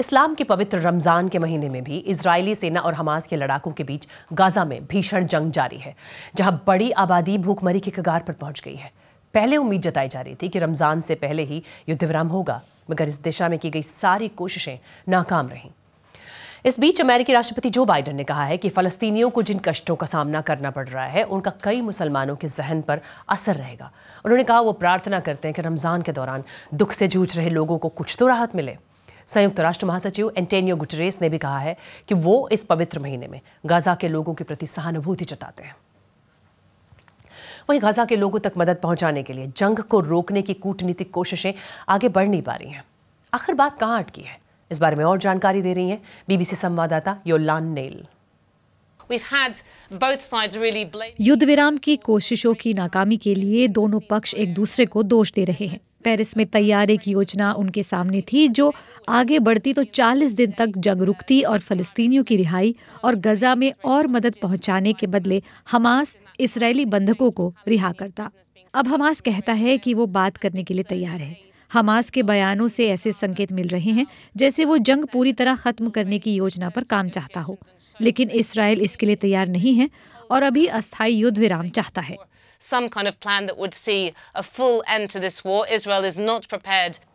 इस्लाम के पवित्र रमज़ान के महीने में भी इजरायली सेना और हमास के लड़ाकों के बीच गाजा में भीषण जंग जारी है जहां बड़ी आबादी भूखमरी के कगार पर पहुंच गई है पहले उम्मीद जताई जा रही थी कि रमज़ान से पहले ही युद्ध विराम होगा मगर इस दिशा में की गई सारी कोशिशें नाकाम रहीं इस बीच अमेरिकी राष्ट्रपति जो बाइडन ने कहा है कि फ़लस्तीनियों को जिन कष्टों का सामना करना पड़ रहा है उनका कई मुसलमानों के जहन पर असर रहेगा उन्होंने कहा वो प्रार्थना करते हैं कि रमज़ान के दौरान दुख से जूझ रहे लोगों को कुछ तो राहत मिले संयुक्त राष्ट्र महासचिव एंटेनियो गुटरेस ने भी कहा है कि वो इस पवित्र महीने में गाजा के लोगों के प्रति सहानुभूति जताते हैं वहीं गाजा के लोगों तक मदद पहुंचाने के लिए जंग को रोकने की कूटनीतिक कोशिशें आगे बढ़ नहीं पा रही हैं आखिर बात कहां अटकी है इस बारे में और जानकारी दे रही हैं बीबीसी संवाददाता योलान नेल युद्ध विराम की कोशिशों की नाकामी के लिए दोनों पक्ष एक दूसरे को दोष दे रहे हैं पेरिस में तैयार एक योजना उनके सामने थी जो आगे बढ़ती तो 40 दिन तक जंग रुकती और फलस्तीनियों की रिहाई और गजा में और मदद पहुंचाने के बदले हमास इसराइली बंधकों को रिहा करता अब हमास कहता है कि वो बात करने के लिए तैयार है हमास के बयानों से ऐसे संकेत मिल रहे हैं जैसे वो जंग पूरी तरह खत्म करने की योजना पर काम चाहता हो लेकिन इसराइल इसके लिए तैयार नहीं है और अभी अस्थायी युद्ध विराम चाहता है some kind of plan that would see a full end to this war. Israel is not prepared